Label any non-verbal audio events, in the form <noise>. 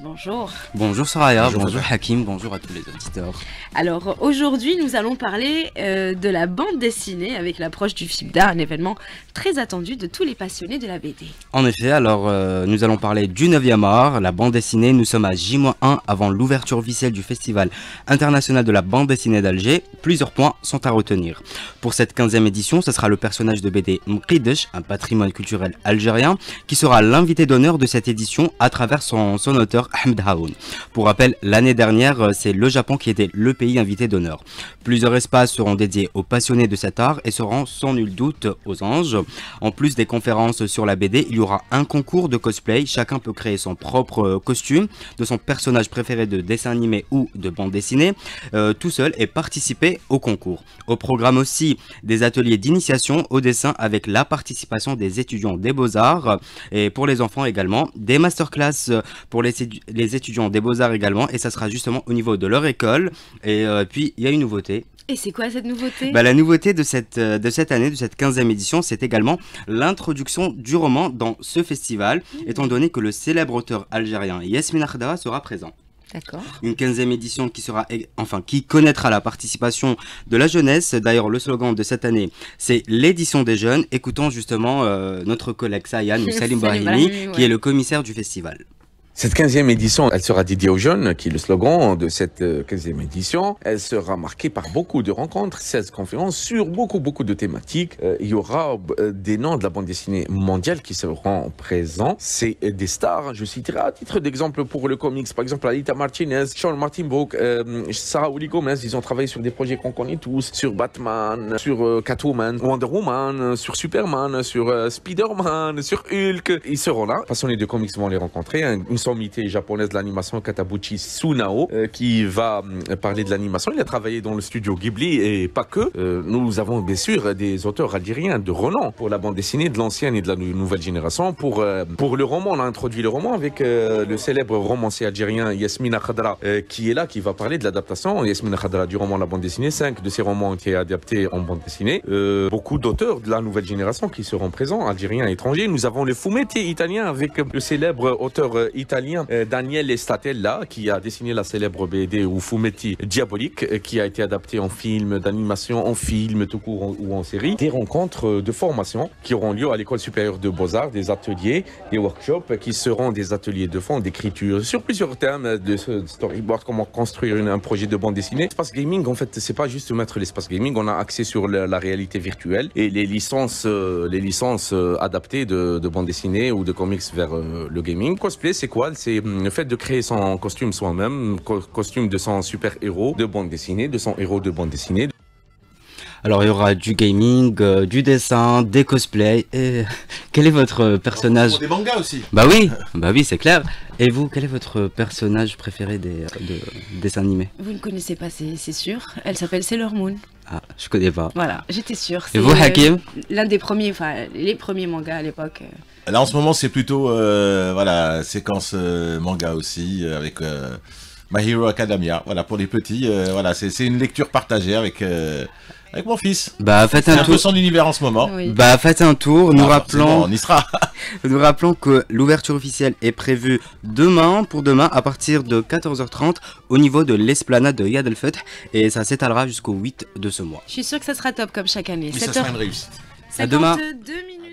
bonjour. Bonjour Soraya, bonjour, Hakim, bonjour à tous les auditeurs. Alors aujourd'hui nous allons parler euh, de la bande dessinée avec l'approche du FIBDA, un événement très attendu de tous les passionnés de la BD. En effet, alors euh, nous allons parler du 9e art, la bande dessinée, nous sommes à J-1 avant l'ouverture officielle du Festival international de la bande dessinée d'Alger. Plusieurs points sont à retenir. Pour cette 15e édition, ce sera le personnage de BD Mkridesh, un patrimoine culturel algérien, qui sera l'invité d'honneur de cette édition à travers son, auteur Ahmed Haoun. Pour rappel, l'année dernière, euh, c'est le Japon qui était le pays invité d'honneur. Plusieurs espaces seront dédiés aux passionnés de cet art et seront sans nul doute aux anges. En plus des conférences sur la BD, il y aura un concours de cosplay. Chacun peut créer son propre euh, costume de son personnage préféré de dessin animé ou de bande dessinée euh, tout seul et participer au concours. Au programme aussi des ateliers d'initiation au dessin avec la participation des étudiants des beaux-arts et pour les enfants également des masterclass euh, pour les, les étudiants des beaux-arts également, et ça sera justement au niveau de leur école. Et euh, puis, il y a une nouveauté. Et c'est quoi cette nouveauté bah, La nouveauté de cette, euh, de cette année, de cette 15e édition, c'est également l'introduction du roman dans ce festival, mmh. étant donné que le célèbre auteur algérien Yasmin Akhdara sera présent. D'accord. Une quinzième édition qui sera, enfin, qui connaîtra la participation de la jeunesse. D'ailleurs, le slogan de cette année, c'est l'édition des jeunes. Écoutons justement notre collègue Sayan <laughs> Salim Brahimi, qui est le commissaire du festival. Cette 15e édition, elle sera dédiée aux jeunes, qui est le slogan de cette 15e euh, édition. Elle sera marquée par beaucoup de rencontres, 16 conférences sur beaucoup, beaucoup de thématiques. Euh, il y aura euh, des noms de la bande dessinée mondiale qui seront présents. C'est des stars, je citerai à titre d'exemple pour le comics, par exemple Alita Martinez, Sean Martin Book, Sarah Uli Gomez. Ils ont travaillé sur des projets qu'on connaît tous, sur Batman, sur Catwoman, Wonder Woman, sur Superman, sur Spider-Man, sur Hulk. Ils seront là. les deux comics vont les rencontrer. Hein. Comité japonaise de l'animation Katabuchi Sunao euh, qui va euh, parler de l'animation. Il a travaillé dans le studio Ghibli et pas que. Euh, nous avons bien sûr des auteurs algériens de renom pour la bande dessinée de l'ancienne et de la nouvelle génération. Pour, pour le roman, on a introduit le roman avec le célèbre romancier algérien Yasmina Khadra qui est là, qui va parler de l'adaptation. Yasmina Khadra du roman La bande dessinée, 5 de ses romans qui est adapté en bande dessinée. beaucoup d'auteurs de la nouvelle génération qui seront présents, algériens et étrangers. Nous avons le fumetti italien avec le célèbre auteur italien euh, Daniel Estatella qui a dessiné la célèbre BD ou Fumetti Diabolique euh, qui a été adaptée en film d'animation, en film tout court ou en série. Des rencontres euh, de formation qui auront lieu à l'école supérieure de Beaux-Arts, des ateliers, des workshops qui seront des ateliers de fond, d'écriture sur plusieurs thèmes de storyboard, comment construire un projet de bande dessinée. L'espace gaming, en fait, c'est pas juste mettre l'espace gaming, on a accès sur la, réalité virtuelle et les licences, les licences adaptées de, de bande dessinée ou de comics vers le gaming. Cosplay, c'est quoi c'est hum, le fait de créer son costume soi-même, costume de son super-héros de bande dessinée, de son héros de bande dessinée. Alors il y aura du gaming, euh, du dessin, des cosplays. Et <laughs> quel est votre personnage Des mangas aussi. Bah oui, bah oui, c'est clair. Et vous, quel est votre personnage préféré des, des dessins animés Vous ne connaissez pas, c'est sûr. Elle s'appelle Sailor Moon. Je connais pas. Voilà, j'étais sûre. Et vous, Hakim euh, L'un des premiers, enfin, les premiers mangas à l'époque. Euh. Là, en ce moment, c'est plutôt, euh, voilà, séquence manga aussi, avec... My Hero Academia. Voilà, pour les petits, euh, voilà, c'est une lecture partagée avec, euh, avec mon fils. Bah, faites un, tour. un peu son univers en ce moment. Bah, faites un tour. Nous, ah, rappelons, <laughs> nous rappelons que l'ouverture officielle est prévue demain, pour demain, à partir de 14h30, au niveau de l'esplanade de Yad Et ça s'étalera jusqu'au 8 de ce mois. Je suis sûr que ça sera top comme chaque année. Oui, ça sera une réussite. À demain. minutes.